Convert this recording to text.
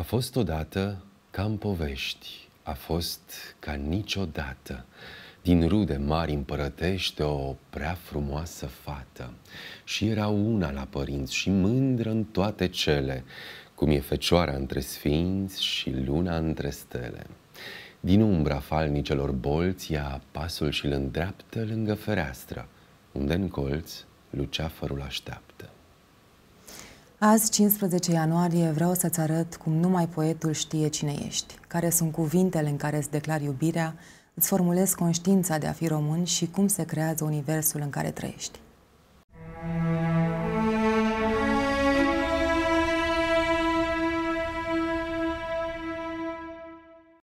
A fost odată ca în povești, a fost ca niciodată. Din rude mari împărătește o prea frumoasă fată Și era una la părinți și mândră în toate cele Cum e fecioara între sfinți și luna între stele Din umbra falnicelor bolți ia pasul și-l îndreaptă lângă fereastră Unde în colț lucea fărul așteaptă Azi, 15 ianuarie, vreau să-ți arăt cum numai poetul știe cine ești, care sunt cuvintele în care îți declar iubirea, îți formulezi conștiința de a fi român și cum se creează universul în care trăiești.